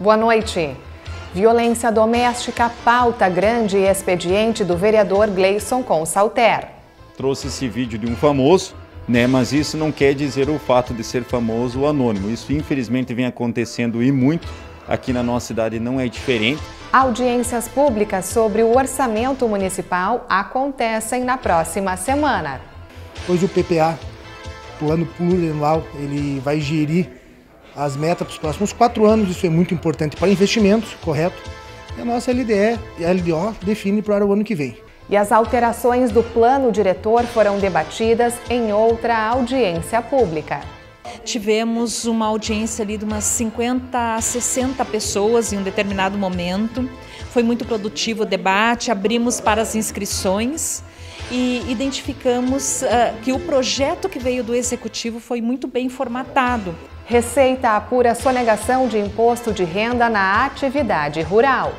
Boa noite. Violência doméstica pauta grande expediente do vereador Gleison Consalter. Trouxe esse vídeo de um famoso, né? Mas isso não quer dizer o fato de ser famoso ou anônimo. Isso infelizmente vem acontecendo e muito. Aqui na nossa cidade não é diferente. Audiências públicas sobre o orçamento municipal acontecem na próxima semana. Hoje o PPA, o plano plurianual, ele vai gerir as metas para os próximos quatro anos, isso é muito importante para investimentos, correto? E a nossa LDE e a LDO define para o ano que vem. E as alterações do plano diretor foram debatidas em outra audiência pública. Tivemos uma audiência ali de umas 50 a 60 pessoas em um determinado momento. Foi muito produtivo o debate, abrimos para as inscrições e identificamos uh, que o projeto que veio do executivo foi muito bem formatado. Receita apura sonegação de imposto de renda na atividade rural.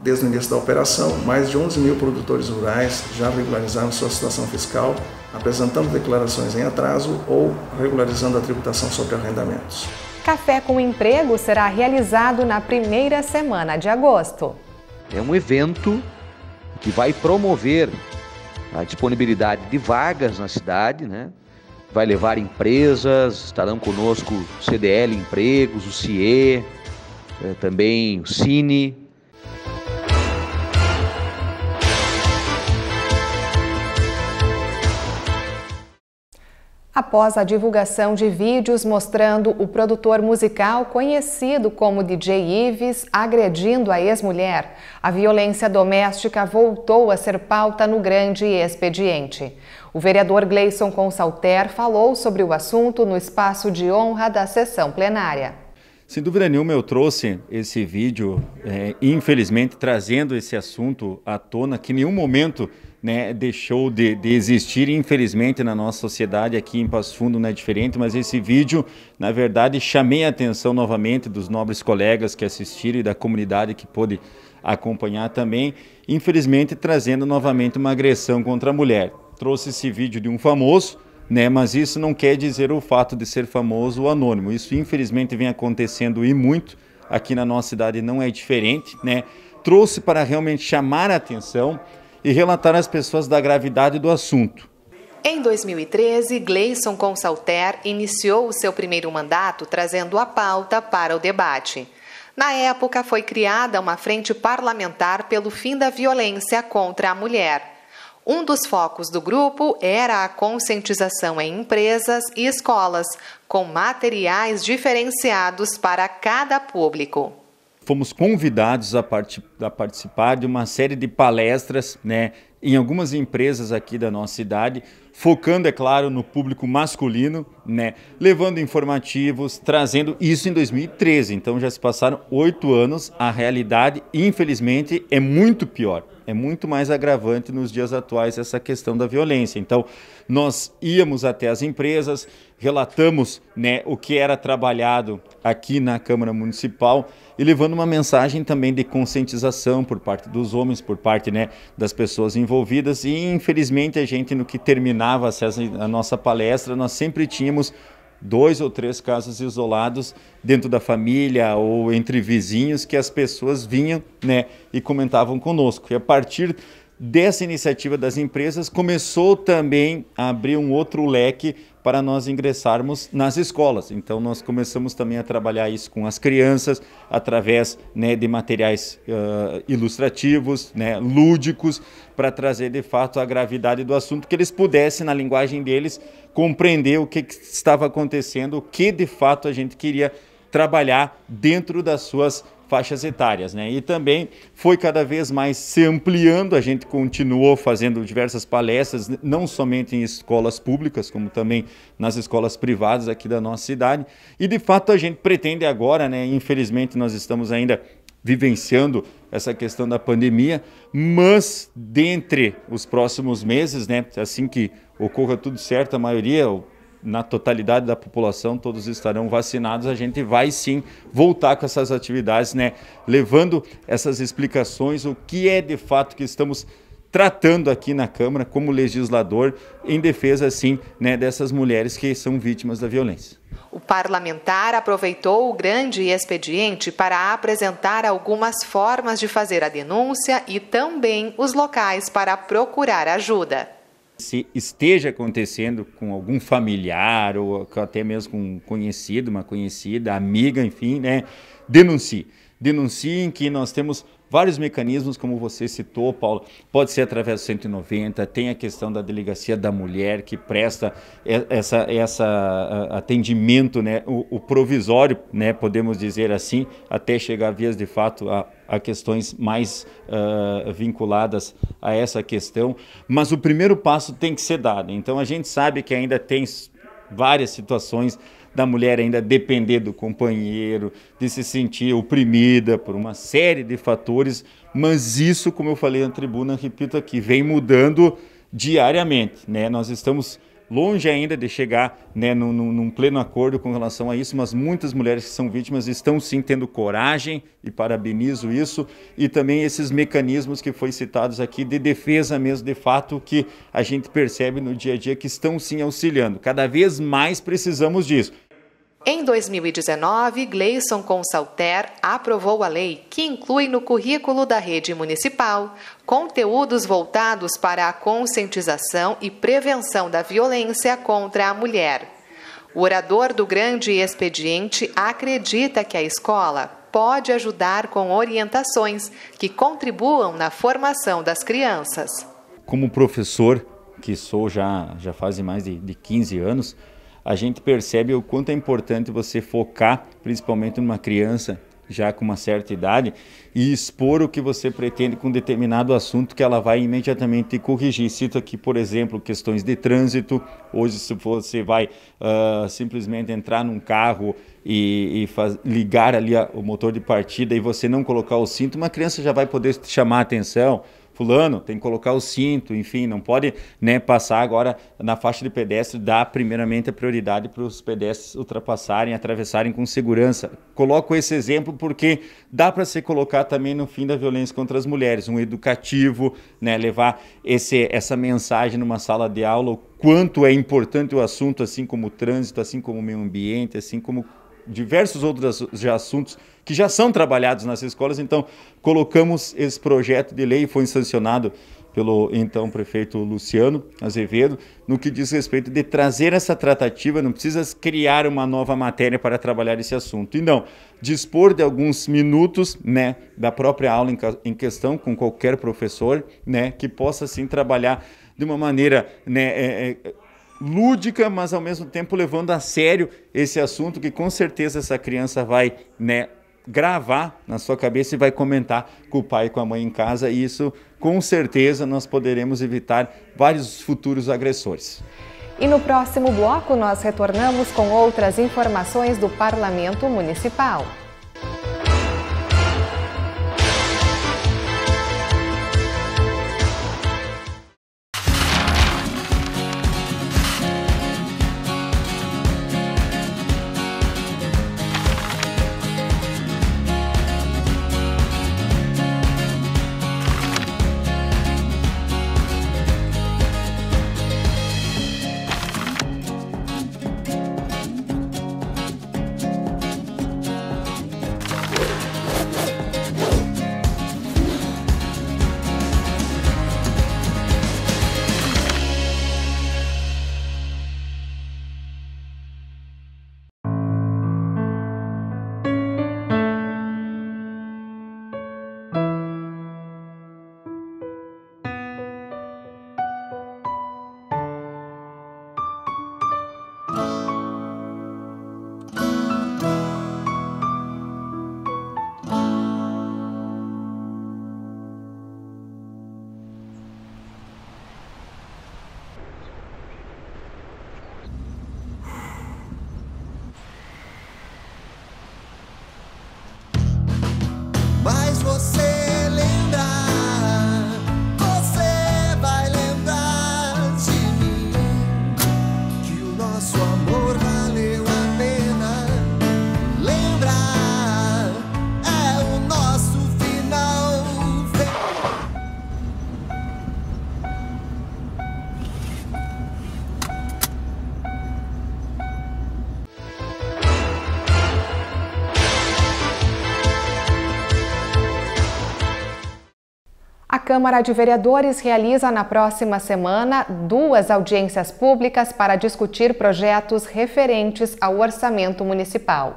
Desde o início da operação, mais de 11 mil produtores rurais já regularizaram sua situação fiscal, apresentando declarações em atraso ou regularizando a tributação sobre arrendamentos. Café com Emprego será realizado na primeira semana de agosto. É um evento que vai promover a disponibilidade de vagas na cidade, né? Vai levar empresas, estarão conosco CDL Empregos, o CIE, eh, também o Cine, Após a divulgação de vídeos mostrando o produtor musical conhecido como DJ Ives agredindo a ex-mulher, a violência doméstica voltou a ser pauta no grande expediente. O vereador Gleison Consalter falou sobre o assunto no espaço de honra da sessão plenária. Sem dúvida nenhuma, eu trouxe esse vídeo, é, infelizmente, trazendo esse assunto à tona que em nenhum momento né, deixou de, de, existir, infelizmente, na nossa sociedade aqui em Passo Fundo não é diferente, mas esse vídeo, na verdade, chamei a atenção novamente dos nobres colegas que assistiram e da comunidade que pôde acompanhar também, infelizmente trazendo novamente uma agressão contra a mulher. Trouxe esse vídeo de um famoso, né? Mas isso não quer dizer o fato de ser famoso ou anônimo. Isso infelizmente vem acontecendo e muito aqui na nossa cidade não é diferente, né? Trouxe para realmente chamar a atenção e relatar às pessoas da gravidade do assunto. Em 2013, Gleison Consalter iniciou o seu primeiro mandato trazendo a pauta para o debate. Na época, foi criada uma frente parlamentar pelo fim da violência contra a mulher. Um dos focos do grupo era a conscientização em empresas e escolas, com materiais diferenciados para cada público fomos convidados a, part a participar de uma série de palestras, né, em algumas empresas aqui da nossa cidade, focando, é claro, no público masculino, né? Levando informativos, trazendo isso em 2013. Então já se passaram oito anos. A realidade, infelizmente, é muito pior. É muito mais agravante nos dias atuais essa questão da violência. Então, nós íamos até as empresas, relatamos né, o que era trabalhado aqui na Câmara Municipal e levando uma mensagem também de conscientização por parte dos homens, por parte né, das pessoas envolvidas. E, infelizmente, a gente, no que terminar dava a nossa palestra, nós sempre tínhamos dois ou três casos isolados dentro da família ou entre vizinhos que as pessoas vinham né, e comentavam conosco. E a partir dessa iniciativa das empresas começou também a abrir um outro leque para nós ingressarmos nas escolas. Então nós começamos também a trabalhar isso com as crianças através né, de materiais uh, ilustrativos, né, lúdicos, para trazer de fato a gravidade do assunto que eles pudessem na linguagem deles compreender o que, que estava acontecendo, o que de fato a gente queria trabalhar dentro das suas faixas etárias, né? E também foi cada vez mais se ampliando, a gente continuou fazendo diversas palestras, não somente em escolas públicas, como também nas escolas privadas aqui da nossa cidade. E de fato a gente pretende agora, né? Infelizmente nós estamos ainda vivenciando essa questão da pandemia, mas dentre os próximos meses, né, assim que ocorra tudo certo, a maioria, na totalidade da população, todos estarão vacinados, a gente vai sim voltar com essas atividades, né? Levando essas explicações, o que é de fato que estamos tratando aqui na Câmara como legislador em defesa, sim, né, dessas mulheres que são vítimas da violência. O parlamentar aproveitou o grande expediente para apresentar algumas formas de fazer a denúncia e também os locais para procurar ajuda se esteja acontecendo com algum familiar ou até mesmo com um conhecido, uma conhecida, amiga, enfim, né? Denuncie. Denunciem que nós temos vários mecanismos, como você citou, Paulo. Pode ser através do 190, tem a questão da delegacia da mulher que presta essa, essa atendimento, né, o, o provisório, né, podemos dizer assim, até chegar vias de fato a a questões mais uh, vinculadas a essa questão, mas o primeiro passo tem que ser dado. Então a gente sabe que ainda tem várias situações da mulher ainda depender do companheiro, de se sentir oprimida por uma série de fatores, mas isso, como eu falei na tribuna, repito aqui, vem mudando diariamente, né? Nós estamos longe ainda de chegar né, num, num, pleno acordo com relação a isso, mas muitas mulheres que são vítimas estão sim tendo coragem e parabenizo isso, e também esses mecanismos que foi citados aqui de defesa mesmo, de fato, que a gente percebe no dia a dia que estão sim auxiliando. Cada vez mais precisamos disso. Em 2019, Gleison Consalter aprovou a lei que inclui no currículo da rede municipal conteúdos voltados para a conscientização e prevenção da violência contra a mulher. O orador do grande expediente acredita que a escola pode ajudar com orientações que contribuam na formação das crianças. Como professor, que sou já, já faz mais de, de 15 anos, a gente percebe o quanto é importante você focar, principalmente numa criança já com uma certa idade, e expor o que você pretende com determinado assunto que ela vai imediatamente corrigir. Cito aqui, por exemplo, questões de trânsito. Hoje, se você vai uh, simplesmente entrar num carro e, e faz, ligar ali a, o motor de partida e você não colocar o cinto, uma criança já vai poder chamar a atenção fulano, tem que colocar o cinto, enfim, não pode né, passar agora na faixa de pedestre, dá primeiramente a prioridade para os pedestres ultrapassarem, atravessarem com segurança. Coloco esse exemplo porque dá para se colocar também no fim da violência contra as mulheres, um educativo, né, levar esse, essa mensagem numa sala de aula, o quanto é importante o assunto, assim como o trânsito, assim como o meio ambiente, assim como diversos outros assuntos que já são trabalhados nas escolas. Então, colocamos esse projeto de lei, e foi sancionado pelo então prefeito Luciano Azevedo, no que diz respeito de trazer essa tratativa, não precisa criar uma nova matéria para trabalhar esse assunto. E não, dispor de alguns minutos, né, da própria aula em, questão com qualquer professor, né, que possa assim trabalhar de uma maneira né, é, é lúdica, mas ao mesmo tempo levando a sério esse assunto que com certeza essa criança vai, né, gravar na sua cabeça e vai comentar com o pai e com a mãe em casa, e isso com certeza nós poderemos evitar vários futuros agressores. E no próximo bloco nós retornamos com outras informações do Parlamento Municipal. Câmara de Vereadores realiza na próxima semana duas audiências públicas para discutir projetos referentes ao orçamento municipal.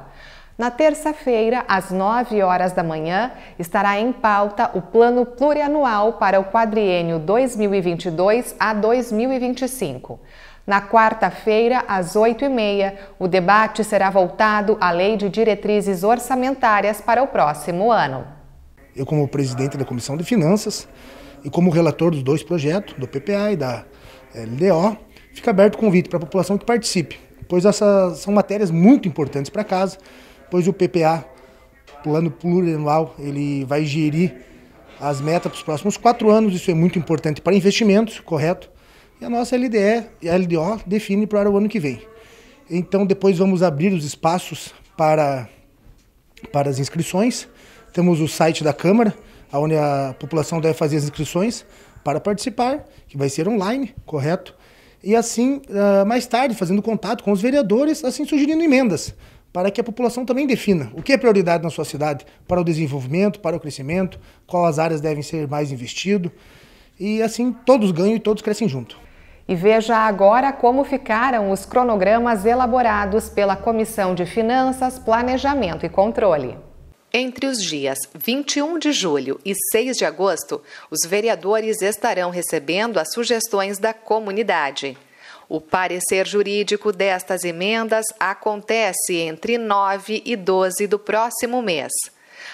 Na terça-feira, às 9 horas da manhã, estará em pauta o Plano Plurianual para o quadriênio 2022 a 2025. Na quarta-feira, às 8h30, o debate será voltado à Lei de Diretrizes Orçamentárias para o próximo ano. Eu, como presidente da Comissão de Finanças e como relator dos dois projetos, do PPA e da eh, LDO, fica aberto o convite para a população que participe, pois essas são matérias muito importantes para casa, pois o PPA, Plano Plurianual, ele vai gerir as metas para os próximos quatro anos, isso é muito importante para investimentos, correto? E a nossa LDE e a LDO define para o ano que vem. Então depois vamos abrir os espaços para, para as inscrições temos o site da Câmara, onde a população deve fazer as inscrições para participar, que vai ser online, correto? E assim, ah, mais tarde, fazendo contato com os vereadores, assim sugerindo emendas, para que a população também defina o que é prioridade na sua cidade para o desenvolvimento, para o crescimento, quais áreas devem ser mais investido. E assim todos ganham e todos crescem junto. E veja agora como ficaram os cronogramas elaborados pela Comissão de Finanças, Planejamento e Controle. Entre os dias 21 de julho e 6 de agosto, os vereadores estarão recebendo as sugestões da comunidade. O parecer jurídico destas emendas acontece entre 9 e 12 do próximo mês.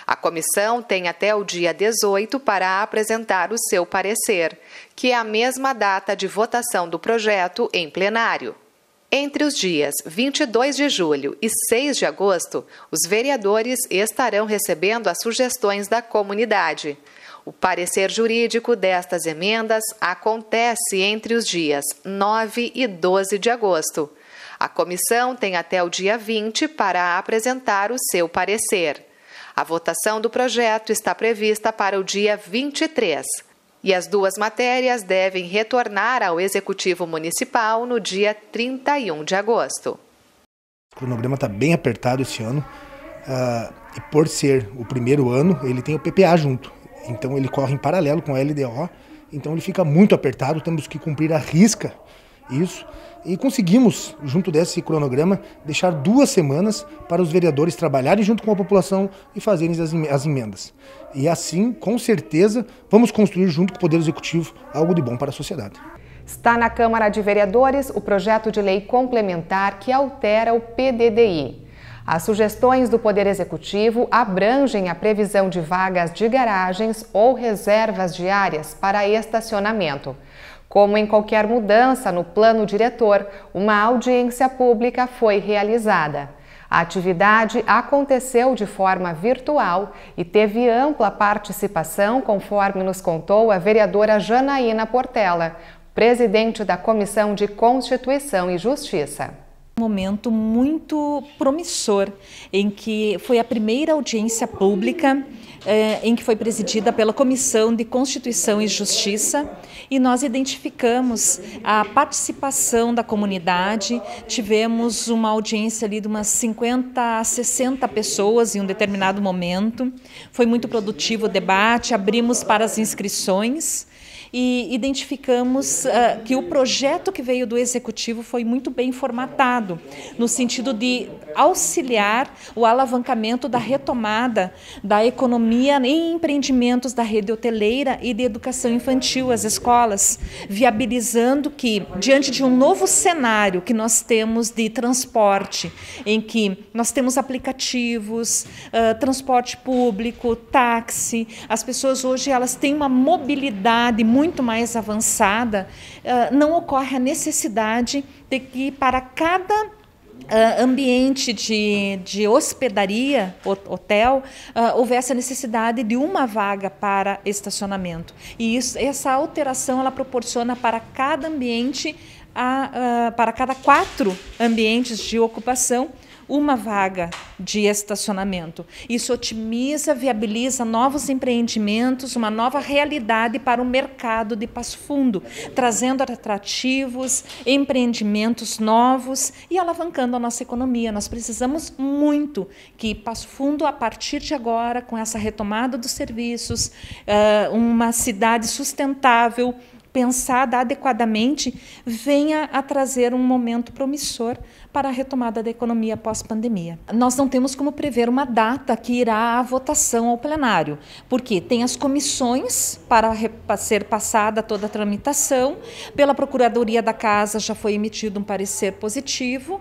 A comissão tem até o dia 18 para apresentar o seu parecer, que é a mesma data de votação do projeto em plenário. Entre os dias 22 de julho e 6 de agosto, os vereadores estarão recebendo as sugestões da comunidade. O parecer jurídico destas emendas acontece entre os dias 9 e 12 de agosto. A comissão tem até o dia 20 para apresentar o seu parecer. A votação do projeto está prevista para o dia 23. E as duas matérias devem retornar ao Executivo Municipal no dia 31 de agosto. O cronograma está bem apertado esse ano. Uh, e por ser o primeiro ano, ele tem o PPA junto. Então ele corre em paralelo com a LDO. Então ele fica muito apertado. Temos que cumprir a risca isso. E conseguimos, junto desse cronograma, deixar duas semanas para os vereadores trabalharem junto com a população e fazerem as emendas. E assim, com certeza, vamos construir junto com o Poder Executivo algo de bom para a sociedade. Está na Câmara de Vereadores o projeto de lei complementar que altera o PDDI. As sugestões do Poder Executivo abrangem a previsão de vagas de garagens ou reservas de áreas para estacionamento. Como em qualquer mudança no plano diretor, uma audiência pública foi realizada. A atividade aconteceu de forma virtual e teve ampla participação, conforme nos contou a vereadora Janaína Portela, presidente da Comissão de Constituição e Justiça momento muito promissor, em que foi a primeira audiência pública eh, em que foi presidida pela Comissão de Constituição e Justiça, e nós identificamos a participação da comunidade. Tivemos uma audiência ali de umas 50 a 60 pessoas em um determinado momento. Foi muito produtivo o debate, abrimos para as inscrições e identificamos uh, que o projeto que veio do executivo foi muito bem formatado, no sentido de auxiliar o alavancamento da retomada da economia em empreendimentos da rede hoteleira e de educação infantil às escolas, viabilizando que, diante de um novo cenário que nós temos de transporte, em que nós temos aplicativos, uh, transporte público, táxi, as pessoas hoje elas têm uma mobilidade muito muito mais avançada, ah, não ocorre a necessidade de que para cada ah, ambiente de, de hospedaria, hotel, ah, houvesse a necessidade de uma vaga para estacionamento. E isso, essa alteração ela proporciona para cada ambiente, a, para cada quatro ambientes de ocupação, uma vaga de estacionamento. Isso otimiza, viabiliza novos empreendimentos, uma nova realidade para o mercado de Passo Fundo, trazendo atrativos, empreendimentos novos e alavancando a nossa economia. Nós precisamos muito que Passo Fundo, a partir de agora, com essa retomada dos serviços, eh, uma cidade sustentável, pensada adequadamente, venha a trazer um momento promissor para a retomada da economia pós-pandemia. Nós não temos como prever uma data que irá à votação ao plenário, porque tem as comissões para ser passada toda a tramitação, pela Procuradoria da Casa já foi emitido um parecer positivo,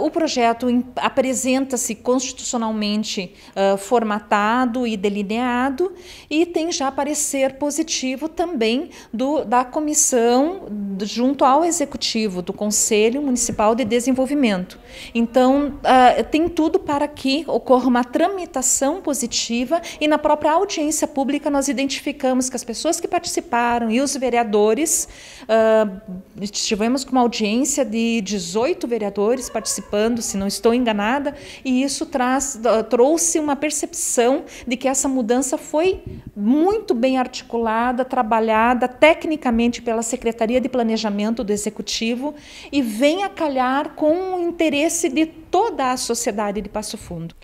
uh, o projeto apresenta-se constitucionalmente uh, formatado e delineado e tem já parecer positivo também do, da comissão junto ao Executivo do Conselho Municipal de Desenvolvimento desenvolvimento. Então, uh, tem tudo para que ocorra uma tramitação positiva e na própria audiência pública nós identificamos que as pessoas que participaram e os vereadores, uh, estivemos com uma audiência de 18 vereadores participando, se não estou enganada, e isso traz, uh, trouxe uma percepção de que essa mudança foi muito bem articulada, trabalhada tecnicamente pela Secretaria de Planejamento do Executivo e vem a calhar com com o interesse de toda a sociedade de Passo Fundo.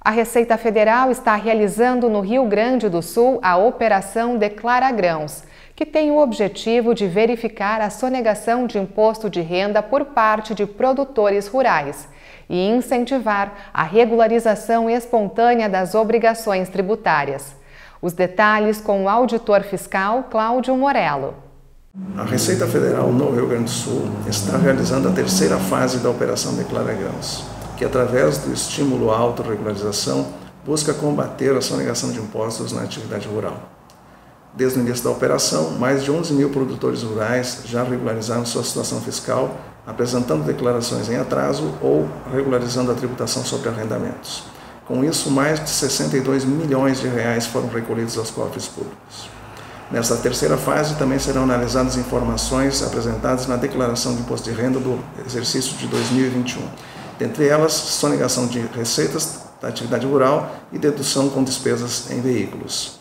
A Receita Federal está realizando no Rio Grande do Sul a Operação Declara Grãos, que tem o objetivo de verificar a sonegação de imposto de renda por parte de produtores rurais e incentivar a regularização espontânea das obrigações tributárias. Os detalhes com o auditor fiscal Cláudio Morello. A Receita Federal no Rio Grande do Sul está realizando a terceira fase da Operação Declara Grãos, que através do estímulo à autorregularização busca combater a sonegação de impostos na atividade rural. Desde o início da operação, mais de 11 mil produtores rurais já regularizaram sua situação fiscal, apresentando declarações em atraso ou regularizando a tributação sobre arrendamentos. Com isso, mais de 62 milhões de reais foram recolhidos aos cofres públicos. Nesta terceira fase, também serão analisadas informações apresentadas na declaração de imposto de renda do exercício de 2021. Dentre elas, sonegação de receitas da atividade rural e dedução com despesas em veículos.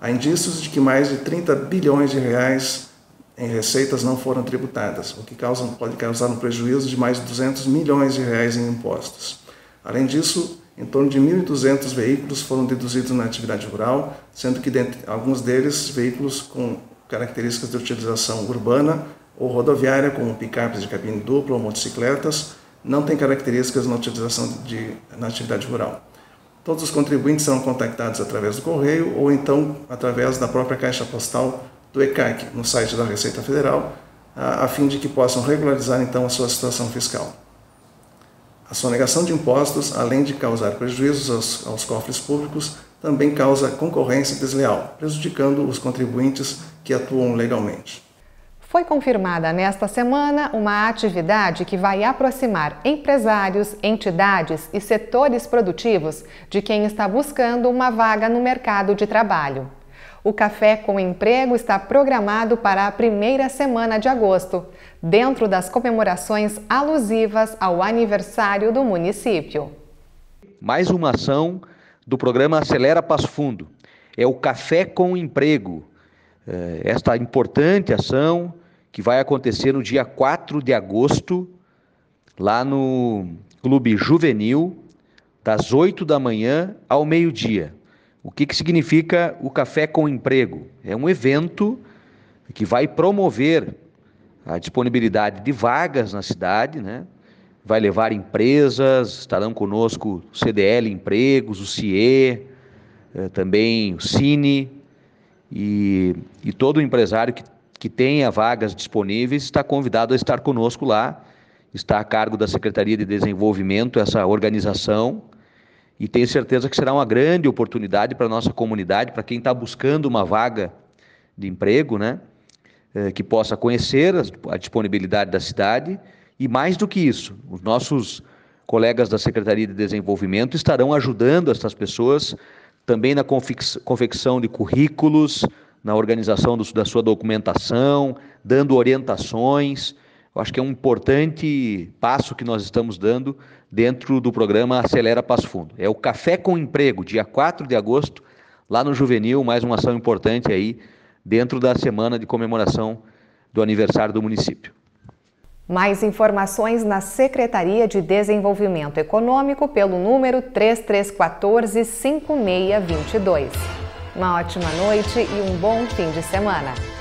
Há indícios de que mais de 30 bilhões de reais em receitas não foram tributadas, o que causa, pode causar um prejuízo de mais de 200 milhões de reais em impostos. Além disso, em torno de 1.200 veículos foram deduzidos na atividade rural, sendo que dentre, alguns deles veículos com características de utilização urbana ou rodoviária, como picapes de cabine dupla ou motocicletas, não têm características na utilização de, na atividade rural. Todos os contribuintes serão contactados através do correio ou então através da própria caixa postal do ECAC, no site da Receita Federal, a, a fim de que possam regularizar então a sua situação fiscal. A sonegação de impostos, além de causar prejuízos aos, aos cofres públicos, também causa concorrência desleal, prejudicando os contribuintes que atuam legalmente. Foi confirmada nesta semana uma atividade que vai aproximar empresários, entidades e setores produtivos de quem está buscando uma vaga no mercado de trabalho. O Café com Emprego está programado para a primeira semana de agosto, dentro das comemorações alusivas ao aniversário do município. Mais uma ação do programa Acelera Passo Fundo. É o Café com Emprego. É, esta importante ação que vai acontecer no dia 4 de agosto, lá no Clube Juvenil, das 8 da manhã ao meio-dia. O que, que significa o Café com Emprego? É um evento que vai promover a disponibilidade de vagas na cidade, né? vai levar empresas, estarão conosco CDL Empregos, o CIE, eh, também o Cine, e, e todo empresário que, que tenha vagas disponíveis está convidado a estar conosco lá, está a cargo da Secretaria de Desenvolvimento essa organização, e tenho certeza que será uma grande oportunidade para a nossa comunidade, para quem está buscando uma vaga de emprego, né? Eh, que possa conhecer a disponibilidade da cidade e, mais do que isso, os nossos colegas da Secretaria de Desenvolvimento estarão ajudando essas pessoas também na confecção de currículos, na organização do, da sua documentação, dando orientações eu acho que é um importante passo que nós estamos dando dentro do programa Acelera Passo Fundo. É o Café com Emprego, dia 4 de agosto, lá no Juvenil, mais uma ação importante aí dentro da semana de comemoração do aniversário do município. Mais informações na Secretaria de Desenvolvimento Econômico pelo número 3314 5622. Uma ótima noite e um bom fim de semana.